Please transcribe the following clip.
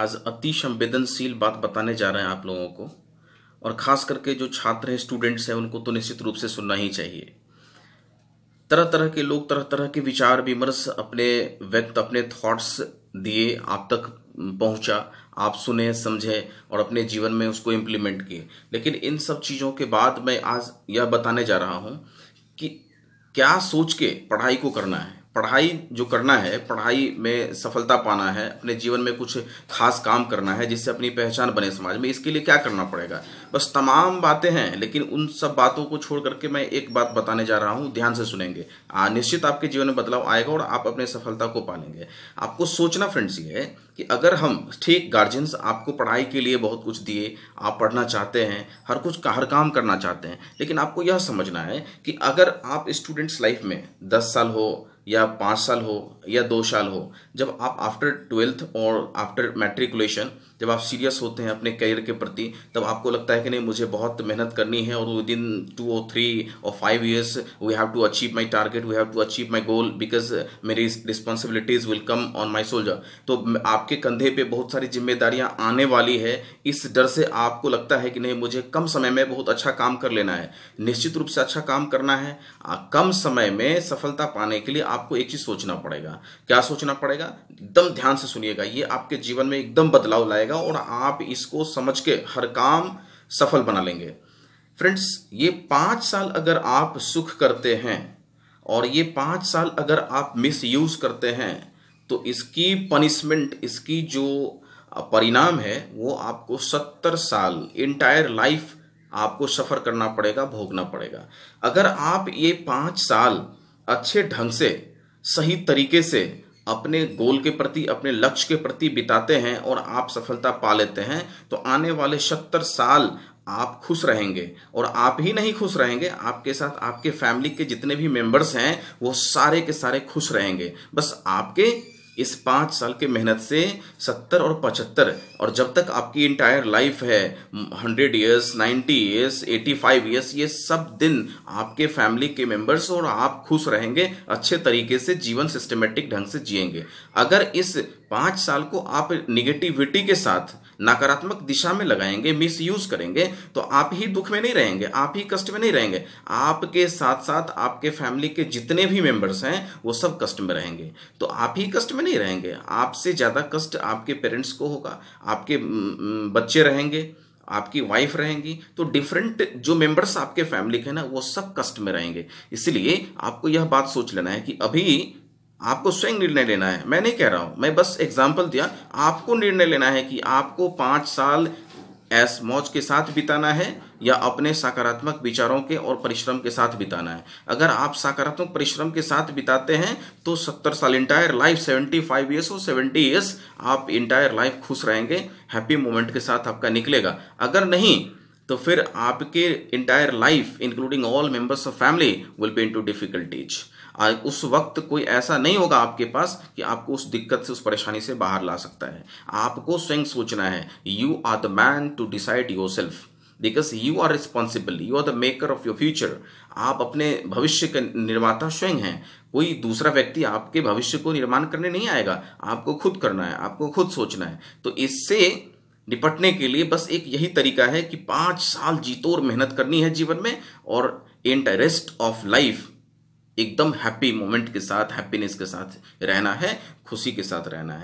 आज अति संवेदनशील बात बताने जा रहे हैं आप लोगों को और खास करके जो छात्र हैं स्टूडेंट्स हैं उनको तो निश्चित रूप से सुनना ही चाहिए तरह तरह के लोग तरह तरह के विचार विमर्श अपने व्यक्त अपने थॉट्स दिए आप तक पहुंचा आप सुने समझे और अपने जीवन में उसको इम्प्लीमेंट किए लेकिन इन सब चीज़ों के बाद मैं आज यह बताने जा रहा हूं कि क्या सोच के पढ़ाई को करना है पढ़ाई जो करना है पढ़ाई में सफलता पाना है अपने जीवन में कुछ खास काम करना है जिससे अपनी पहचान बने समाज में इसके लिए क्या करना पड़ेगा बस तमाम बातें हैं लेकिन उन सब बातों को छोड़ करके मैं एक बात बताने जा रहा हूँ ध्यान से सुनेंगे आ, निश्चित आपके जीवन में बदलाव आएगा और आप अपने सफलता को पालेंगे आपको सोचना फ्रेंड्स ये है कि अगर हम ठीक गार्जियंस आपको पढ़ाई के लिए बहुत कुछ दिए आप पढ़ना चाहते हैं हर कुछ का हर काम करना चाहते हैं लेकिन आपको यह समझना है कि अगर आप स्टूडेंट्स लाइफ में दस साल हो या पाँच साल हो या दो साल हो जब आप आफ्टर ट्वेल्थ और आफ्टर मैट्रिकुलेशन जब आप सीरियस होते हैं अपने करियर के प्रति तब आपको लगता है कि नहीं मुझे बहुत मेहनत करनी है और विद इन टू और थ्री और five years we have to achieve my target we have to achieve my goal because मेरी responsibilities will come on my soldier तो आपके कंधे पे बहुत सारी जिम्मेदारियाँ आने वाली है इस डर से आपको लगता है कि नहीं मुझे कम समय में बहुत अच्छा काम कर लेना है निश्चित रूप से अच्छा काम करना है कम समय में सफलता पाने के लिए आपको एक चीज़ सोचना पड़ेगा क्या सोचना पड़ेगा एकदम ध्यान से सुनिएगा ये आपके जीवन में एकदम बदलाव लाएगा और आप इसको समझ के हर काम सफल बना लेंगे फ्रेंड्स ये पांच साल अगर आप सुख करते हैं और ये पांच साल अगर आप मिस यूज़ करते हैं तो इसकी पनिशमेंट इसकी जो परिणाम है वो आपको सत्तर साल इंटायर लाइफ आपको सफ़र करना पड़ेगा भोगना पड़ेगा अगर आप ये पांच साल अच्छे ढंग से सही तरीके से अपने गोल के प्रति अपने लक्ष्य के प्रति बिताते हैं और आप सफलता पा लेते हैं तो आने वाले सत्तर साल आप खुश रहेंगे और आप ही नहीं खुश रहेंगे आपके साथ आपके फैमिली के जितने भी मेंबर्स हैं वो सारे के सारे खुश रहेंगे बस आपके इस पाँच साल के मेहनत से सत्तर और पचहत्तर और जब तक आपकी इंटायर लाइफ है hundred years ninety years eighty five years ये सब दिन आपके फैमिली के मेंबर्स और आप खुश रहेंगे अच्छे तरीके से जीवन सिस्टमेटिक ढंग से जिएंगे अगर इस पाँच साल को आप निगेटिविटी के साथ नकारात्मक दिशा में लगाएंगे मिस यूज करेंगे तो आप ही दुख में नहीं रहेंगे आप ही कष्ट में नहीं रहेंगे आपके साथ साथ आपके फैमिली के जितने भी मेंबर्स हैं वो सब कष्ट में रहेंगे तो आप ही कष्ट में नहीं रहेंगे आपसे ज़्यादा कष्ट आपके पेरेंट्स को होगा आपके बच्चे रहेंगे आपकी वाइफ रहेंगी तो डिफरेंट जो मेंबर्स आपके फैमिली के ना वो सब कष्ट में रहेंगे इसलिए आपको यह बात सोच लेना है कि अभी आपको स्वयं निर्णय लेना है मैं नहीं कह रहा हूँ मैं बस एग्जाम्पल दिया आपको निर्णय लेना है कि आपको पाँच साल ऐस मौज के साथ बिताना है या अपने सकारात्मक विचारों के और परिश्रम के साथ बिताना है अगर आप सकारात्मक परिश्रम के साथ बिताते हैं तो सत्तर साल entire life seventy five years और सेवेंटी ईयर्स आप इंटायर लाइफ खुश रहेंगे हैप्पी मोमेंट के साथ आपका निकलेगा अगर नहीं तो फिर आपके entire life including all members of family will be into difficulties उस वक्त कोई ऐसा नहीं होगा आपके पास कि आपको उस दिक्कत से उस परेशानी से बाहर ला सकता है आपको स्वयं सोचना है you are the man to decide yourself because you are responsible you are the maker of your future आप अपने भविष्य के निर्माता स्वयं हैं कोई दूसरा व्यक्ति आपके भविष्य को निर्माण करने नहीं आएगा आपको खुद करना है आपको खुद सोचना है तो इससे निपटने के लिए बस एक यही तरीका है कि पाँच साल जीतोर मेहनत करनी है जीवन में और एंड रेस्ट ऑफ लाइफ एकदम हैप्पी मोमेंट के साथ हैप्पीनेस के साथ रहना है खुशी के साथ रहना है